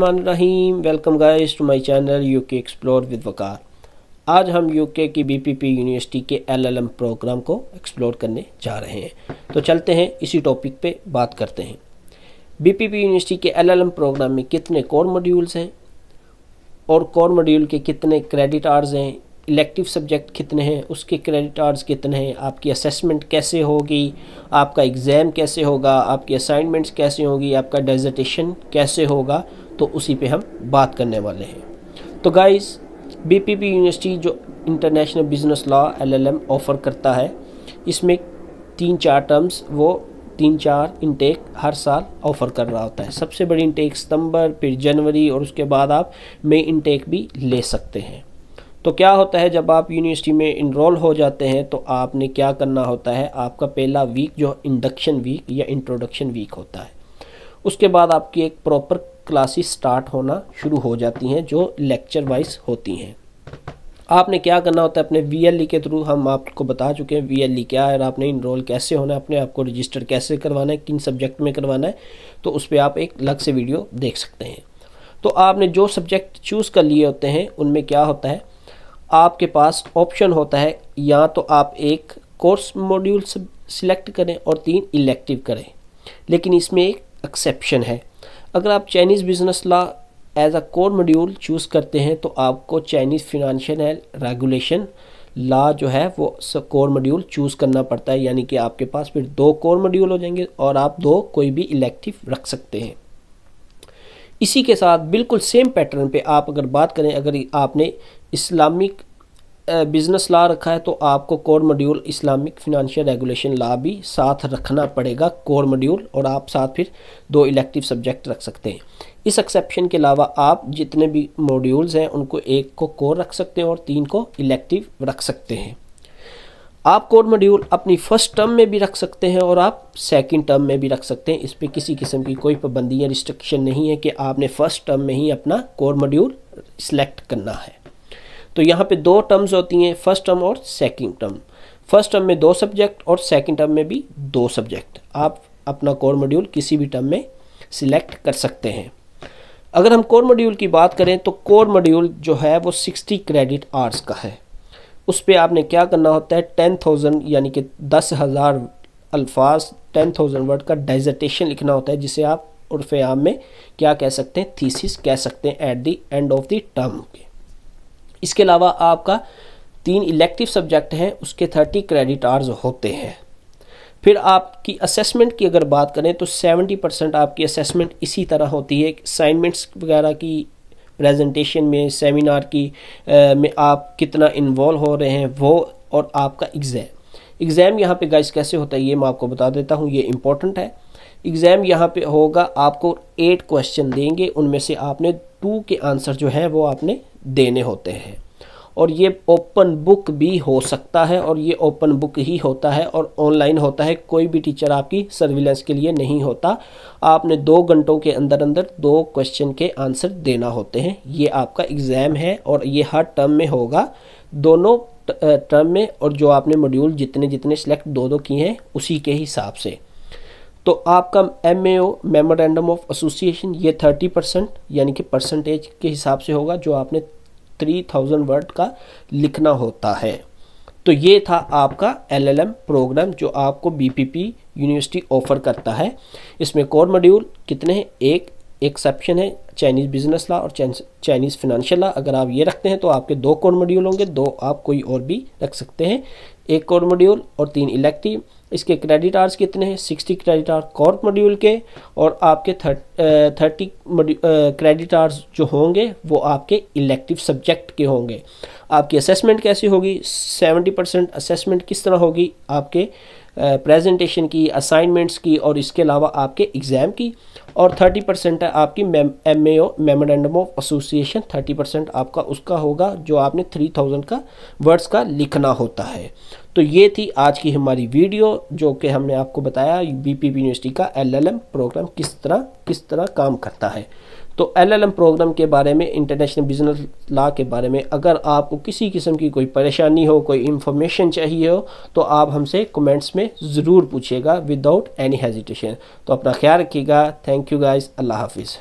Rahim welcome guys to my channel UK explore with Waqar आज हम UK की BPP university के एलएलएम प्रोग्राम को एक्सप्लोर करने जा रहे हैं तो चलते हैं इसी टॉपिक पे बात करते हैं बीपीपी यूनिवर्सिटी के एलएलएम प्रोग्राम में कितने कोर मॉड्यूल्स हैं और कोर मॉड्यूल के कितने क्रेडिट आर्स हैं इलेक्टिव सब्जेक्ट कितने हैं उसके क्रेडिट आर्स कितने हैं आपकी असेसमेंट कैसे होगी आपका एग्ज़ाम कैसे होगा आपकी असाइनमेंट्स कैसे होगी आपका डेजर्टेशन कैसे होगा तो उसी पे हम बात करने वाले हैं तो गाइस बीपीपी यूनिवर्सिटी जो international business law LLM offer करता है इसमें तीन चार टर्म्स वो तीन चार इंटेक हर साल ऑफ़र कर रहा होता है सबसे बड़ी इंटेक सितंबर फिर जनवरी और उसके बाद आप मई इंटेक भी ले सकते हैं तो क्या होता है जब आप यूनिवर्सिटी में इनरोल हो जाते हैं तो आपने क्या करना होता है आपका पहला वीक जो इंडक्शन वीक या इंट्रोडक्शन वीक होता है उसके बाद आपकी एक प्रॉपर क्लासेस स्टार्ट होना शुरू हो जाती हैं जो लेक्चर वाइज होती हैं आपने क्या करना होता है अपने वी e के थ्रू हम आपको बता चुके हैं वी e क्या है और आपने इनरोल कैसे होना है अपने आपको रजिस्टर कैसे करवाना है किन सब्जेक्ट में करवाना है तो उस पर आप एक अलग से वीडियो देख सकते हैं तो आपने जो सब्जेक्ट चूज़ कर लिए होते हैं उनमें क्या होता है आपके पास ऑप्शन होता है या तो आप एक कोर्स मॉड्यूल सिलेक्ट करें और तीन इलेक्टिव करें लेकिन इसमें एक एक्सेप्शन है अगर आप Chinese business law as a core module choose करते हैं तो आपको चाइनीज़ फिनंशियल रेगुलेशन ला जो है वो कोर मॉड्यूल चूज़ करना पड़ता है यानी कि आपके पास फिर दो कोर मॉड्यूल हो जाएंगे और आप दो कोई भी इलेक्टिव रख सकते हैं इसी के साथ बिल्कुल सेम पैटर्न पे आप अगर बात करें अगर आपने इस्लामिक बिज़नेस लॉ रखा है तो आपको core module Islamic financial regulation law भी साथ रखना पड़ेगा कोर मॉड्यूल और आप साथ फिर दो इलेक्टिव सब्जेक्ट रख सकते हैं इस एक्सेप्शन के अलावा आप जितने भी मॉड्यूल्स हैं उनको एक को कोर रख सकते हैं और तीन को इलेक्टिव रख सकते हैं आप कोर मॉड्यूल अपनी फर्स्ट टर्म में भी रख सकते हैं और आप सेकंड टर्म में भी रख सकते हैं इस पर किसी किस्म की कोई पाबंदी या रिस्ट्रिक्शन नहीं है कि आपने फर्स्ट टर्म में ही अपना कोर मॉड्यूल सिलेक्ट करना है तो यहाँ पे दो टर्म्स होती हैं फर्स्ट टर्म और सेकंड टर्म फर्स्ट टर्म में दो सब्जेक्ट और सेकंड टर्म में भी दो सब्जेक्ट आप अपना कोर मॉड्यूल किसी भी टर्म में सिलेक्ट कर सकते हैं अगर हम कोर मॉड्यूल की बात करें तो कोर मॉड्यूल जो है वो सिक्सटी क्रेडिट आर्ट्स का है उस पर आपने क्या करना होता है टेन थाउजेंड यानी कि दस हज़ार अल्फाज टेन थाउजेंड वर्ड का डेजर्टेशन लिखना होता है जिसे आप उर्फ आम में क्या कह सकते हैं थीसिस कह सकते हैं at the end of the term के इसके अलावा आपका तीन इलेक्टिव सब्जेक्ट हैं उसके थर्टी क्रेडिट आर्स होते हैं फिर आपकी असेसमेंट की अगर बात करें तो सेवेंटी परसेंट आपकी असेसमेंट इसी तरह होती है असाइनमेंट्स वगैरह की प्रेजेंटेशन में सेमिनार की आ, में आप कितना इन्वॉल्व हो रहे हैं वो और आपका एग्ज़ाम एग्ज़ाम यहाँ पे गाइस कैसे होता है ये मैं आपको बता देता हूँ ये इम्पोर्टेंट है एग्ज़ाम यहाँ पे होगा आपको एट क्वेश्चन देंगे उनमें से आपने टू के आंसर जो है वो आपने देने होते हैं और ये ओपन बुक भी हो सकता है और ये ओपन बुक ही होता है और ऑनलाइन होता है कोई भी टीचर आपकी सर्विलेंस के लिए नहीं होता आपने दो घंटों के अंदर अंदर दो क्वेश्चन के आंसर देना होते हैं ये आपका एग्ज़ाम है और ये हर टर्म में होगा दोनों टर्म में और जो आपने मॉड्यूल जितने जितने सेलेक्ट दो दो किए हैं उसी के हिसाब से तो आपका M A O memorandum of association ये थर्टी परसेंट यानी कि परसेंटेज के हिसाब से होगा जो आपने थ्री थाउजेंड वर्ड का लिखना होता है तो ये था आपका एलएलएम प्रोग्राम जो आपको बीपीपी यूनिवर्सिटी ऑफर करता है इसमें कोर मॉड्यूल कितने हैं एक एक्सेप्शन है चाइनीज़ बिजनेस ला और चाइनीज़ फिनंशियल ला अगर आप ये रखते हैं तो आपके दो कोर मॉड्यूल होंगे दो आप कोई और भी रख सकते हैं एक कोर मॉड्यूल और तीन इलेक्टिव इसके क्रेडिट आर्स कितने हैं sixty credit hours core module के और आपके थर्टी क्रेडिट आर्स जो होंगे वो आपके इलेक्टिव सब्जेक्ट के होंगे आपकी असेसमेंट कैसी होगी सेवेंटी परसेंट असेसमेंट किस तरह होगी आपके प्रेजेंटेशन की असाइनमेंट्स की और इसके अलावा आपके एग्ज़ाम की और थर्टी परसेंट है आपकी M A O memorandum of association thirty percent आपका उसका होगा जो आपने थ्री थाउजेंड का वर्ड्स का लिखना होता है तो ये थी आज की हमारी वीडियो जो कि हमने आपको बताया बी यूनिवर्सिटी का एल प्रोग्राम किस तरह किस तरह काम करता है तो एलएलएम प्रोग्राम के बारे में इंटरनेशनल बिजनेस लॉ के बारे में अगर आपको किसी किस्म की कोई परेशानी हो कोई इंफॉर्मेशन चाहिए हो तो आप हमसे कमेंट्स में ज़रूर पूछिएगा विदाउट एनी हेजिटेशन तो अपना ख्याल रखिएगा थैंक यू गाइज़ अल्लाह हाफिज़